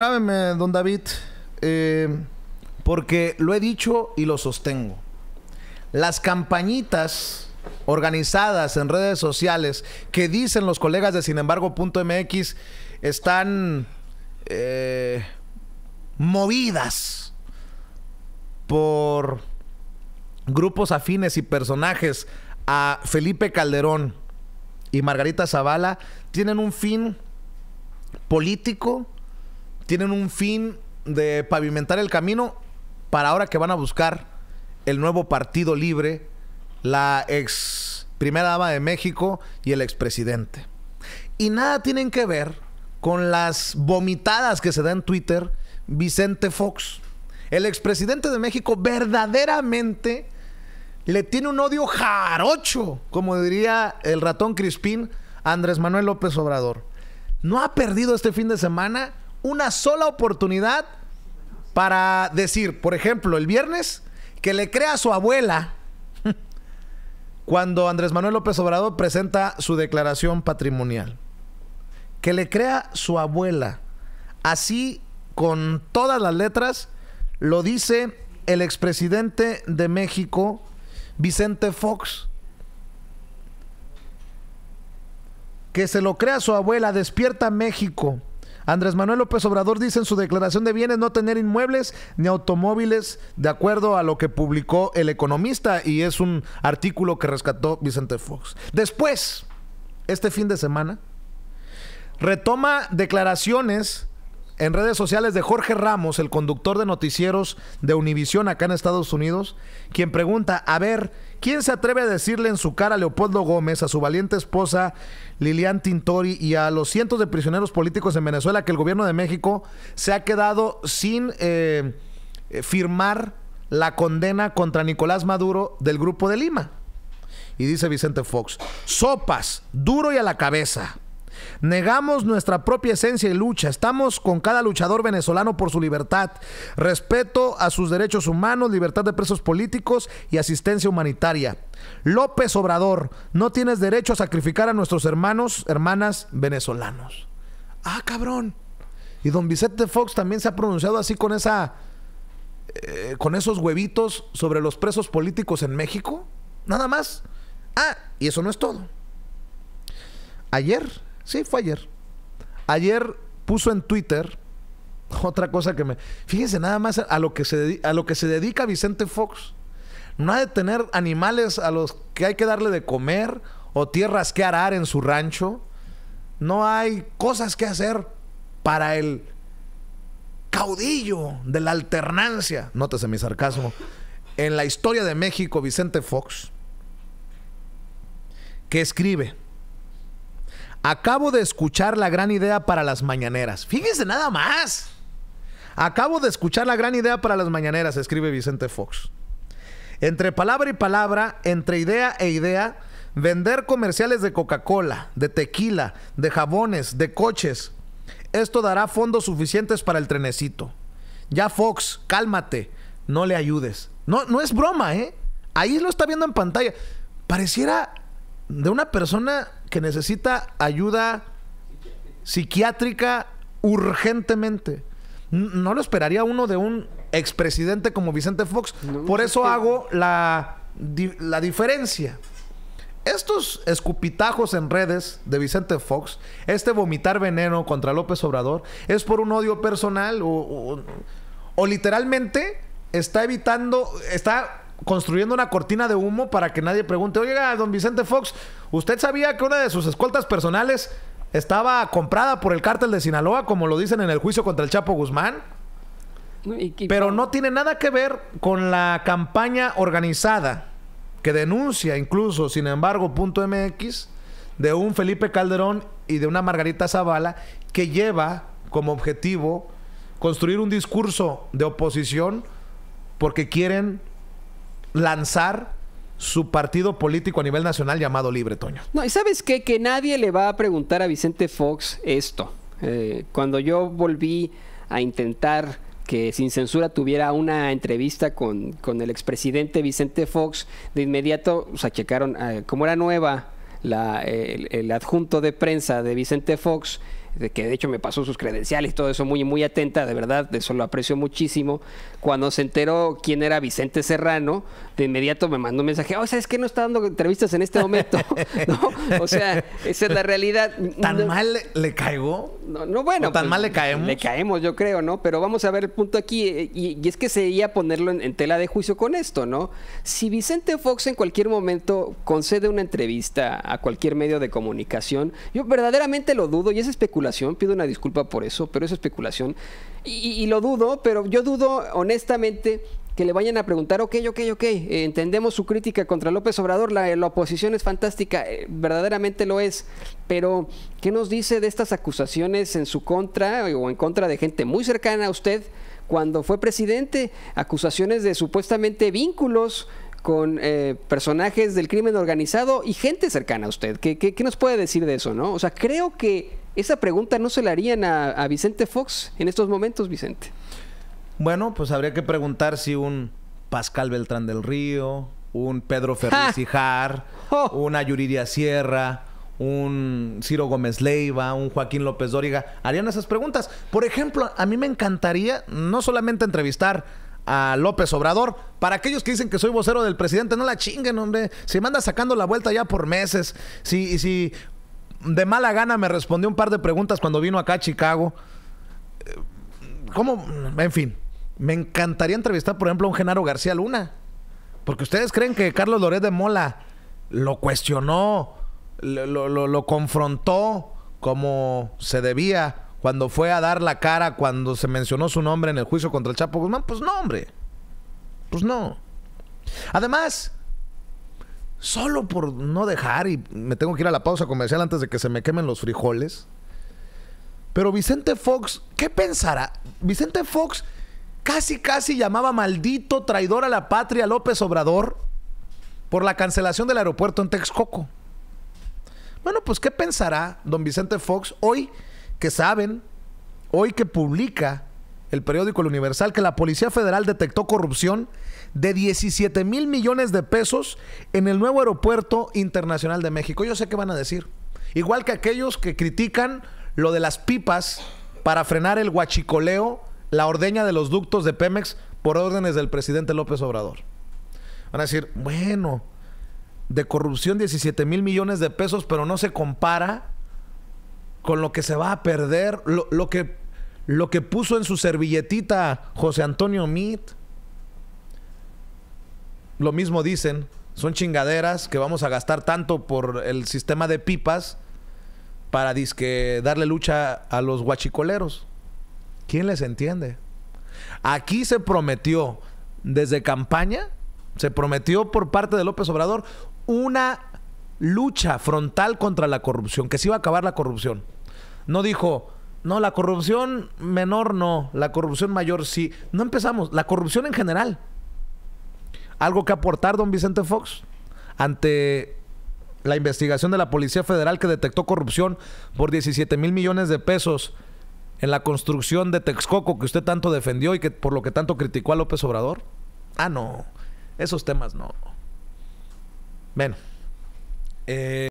don David, eh, porque lo he dicho y lo sostengo. Las campañitas organizadas en redes sociales que dicen los colegas de sin están eh, movidas por grupos afines y personajes a Felipe Calderón y Margarita Zavala, tienen un fin político tienen un fin de pavimentar el camino para ahora que van a buscar el nuevo Partido Libre, la ex primera dama de México y el expresidente. Y nada tienen que ver con las vomitadas que se da en Twitter Vicente Fox. El expresidente de México verdaderamente le tiene un odio jarocho, como diría el ratón Crispín, Andrés Manuel López Obrador. No ha perdido este fin de semana una sola oportunidad para decir, por ejemplo, el viernes, que le crea a su abuela cuando Andrés Manuel López Obrador presenta su declaración patrimonial. Que le crea su abuela. Así, con todas las letras, lo dice el expresidente de México, Vicente Fox. Que se lo crea su abuela, despierta México. Andrés Manuel López Obrador dice en su declaración de bienes no tener inmuebles ni automóviles, de acuerdo a lo que publicó El Economista, y es un artículo que rescató Vicente Fox. Después, este fin de semana, retoma declaraciones en redes sociales de Jorge Ramos, el conductor de noticieros de Univisión acá en Estados Unidos, quien pregunta, a ver, ¿quién se atreve a decirle en su cara a Leopoldo Gómez, a su valiente esposa Lilian Tintori y a los cientos de prisioneros políticos en Venezuela que el gobierno de México se ha quedado sin eh, firmar la condena contra Nicolás Maduro del Grupo de Lima? Y dice Vicente Fox, sopas, duro y a la cabeza. Negamos nuestra propia esencia y lucha. Estamos con cada luchador venezolano por su libertad, respeto a sus derechos humanos, libertad de presos políticos y asistencia humanitaria. López Obrador, no tienes derecho a sacrificar a nuestros hermanos, hermanas venezolanos. Ah, cabrón. Y don Vicente Fox también se ha pronunciado así con esa... Eh, con esos huevitos sobre los presos políticos en México. Nada más. Ah, y eso no es todo. Ayer Sí, fue ayer. Ayer puso en Twitter otra cosa que me. Fíjense, nada más a lo que se, a lo que se dedica Vicente Fox. No ha de tener animales a los que hay que darle de comer o tierras que arar en su rancho. No hay cosas que hacer para el caudillo de la alternancia. Nótese mi sarcasmo. En la historia de México, Vicente Fox, que escribe Acabo de escuchar la gran idea para las mañaneras. Fíjense nada más. Acabo de escuchar la gran idea para las mañaneras, escribe Vicente Fox. Entre palabra y palabra, entre idea e idea, vender comerciales de Coca-Cola, de tequila, de jabones, de coches. Esto dará fondos suficientes para el trenecito. Ya Fox, cálmate, no le ayudes. No, no es broma, ¿eh? Ahí lo está viendo en pantalla. Pareciera de una persona que necesita ayuda psiquiátrica urgentemente. No lo esperaría uno de un expresidente como Vicente Fox. Por pues eso hago la, diferencia. Estos escupitajos en redes de Vicente Fox, este vomitar veneno contra López Obrador, es por un odio personal o, o literalmente está evitando, está construyendo una cortina de humo para que nadie pregunte, oiga, don Vicente Fox, ¿usted sabía que una de sus escoltas personales estaba comprada por el cártel de Sinaloa, como lo dicen en el juicio contra el Chapo Guzmán? Pero no tiene nada que ver con la campaña organizada que denuncia incluso, sin embargo, punto MX, de un Felipe Calderón y de una Margarita Zavala que lleva como objetivo construir un discurso de oposición porque quieren lanzar su partido político a nivel nacional llamado Libre Toño. No, y sabes qué, que nadie le va a preguntar a Vicente Fox esto. Eh, cuando yo volví a intentar que sin censura tuviera una entrevista con, el expresidente Vicente Fox, de inmediato o se checaron, eh, como era nueva la, el, adjunto de prensa de Vicente Fox, de que de hecho me pasó sus credenciales y todo eso, muy, muy atenta, de verdad, de eso lo aprecio muchísimo. Cuando se enteró quién era Vicente Serrano, de inmediato me mandó un mensaje, o oh, sea, es que no está dando entrevistas en este momento, ¿no? O sea, esa es la realidad. ¿Tan mal le, caigo? No, no bueno. ¿Tan pues, mal le caemos? Le caemos, yo creo, ¿no? Pero vamos a ver el punto aquí, eh, y, es que se a ponerlo en, tela de juicio con esto, ¿no? Si Vicente Fox en cualquier momento concede una entrevista a cualquier medio de comunicación, yo verdaderamente lo dudo y es pido una disculpa por eso, pero es especulación. Y, lo dudo, pero yo dudo honestamente que le vayan a preguntar, ok, ok, ok, eh, entendemos su crítica contra López Obrador, la, oposición es fantástica, eh, verdaderamente lo es, pero ¿qué nos dice de estas acusaciones en su contra eh, o en contra de gente muy cercana a usted cuando fue presidente? Acusaciones de supuestamente vínculos con personajes del crimen organizado y gente cercana a usted. ¿Qué, qué nos puede decir de eso? no? O sea, creo que esa pregunta no se la harían a, Vicente Fox en estos momentos, Vicente. Bueno, pues habría que preguntar si un Pascal Beltrán del Río, un Pedro Ferriz Ijar, oh. una Yuridia Sierra, un Ciro Gómez Leiva, un Joaquín López Dóriga, harían esas preguntas. Por ejemplo, a mí me encantaría no solamente entrevistar a López Obrador. Para aquellos que dicen que soy vocero del presidente, no la chinguen, hombre. Se manda sacando la vuelta ya por meses. Si, si de mala gana me respondió un par de preguntas cuando vino acá a Chicago. Eh, ¿Cómo? En fin, me encantaría entrevistar, por ejemplo, a un Genaro García Luna. Porque ustedes creen que Carlos Loret de Mola lo cuestionó, lo, lo confrontó como se debía cuando fue a dar la cara, cuando se mencionó su nombre en el juicio contra el Chapo Guzmán. Pues no, hombre. Pues no. Además, solo por no dejar, y me tengo que ir a la pausa comercial antes de que se me quemen los frijoles. Pero Vicente Fox, ¿qué pensará? Vicente Fox casi, casi llamaba maldito traidor a la patria López Obrador por la cancelación del aeropuerto en Texcoco. Bueno, pues ¿qué pensará don Vicente Fox hoy que saben, hoy que publica el periódico El Universal, que la Policía Federal detectó corrupción de 17 mil millones de pesos en el nuevo aeropuerto internacional de México. Yo sé qué van a decir. Igual que aquellos que critican lo de las pipas para frenar el guachicoleo, la ordeña de los ductos de Pemex por órdenes del presidente López Obrador. Van a decir, bueno, de corrupción 17 mil millones de pesos, pero no se compara con lo que se va a perder, lo, lo que lo que puso en su servilletita José Antonio Meade. Lo mismo dicen, son chingaderas que vamos a gastar tanto por el sistema de pipas para disque darle lucha a los guachicoleros. ¿Quién les entiende? Aquí se prometió desde campaña, se prometió por parte de López Obrador una lucha frontal contra la corrupción, que se iba a acabar la corrupción. No dijo, no, la corrupción menor no, la corrupción mayor sí. No empezamos, la corrupción en general. ¿Algo que aportar, don Vicente Fox, ante la investigación de la Policía Federal que detectó corrupción por 17 mil millones de pesos en la construcción de Texcoco que usted tanto defendió y que por lo que tanto criticó a López Obrador? Ah, no, esos temas no. Bueno. Eh...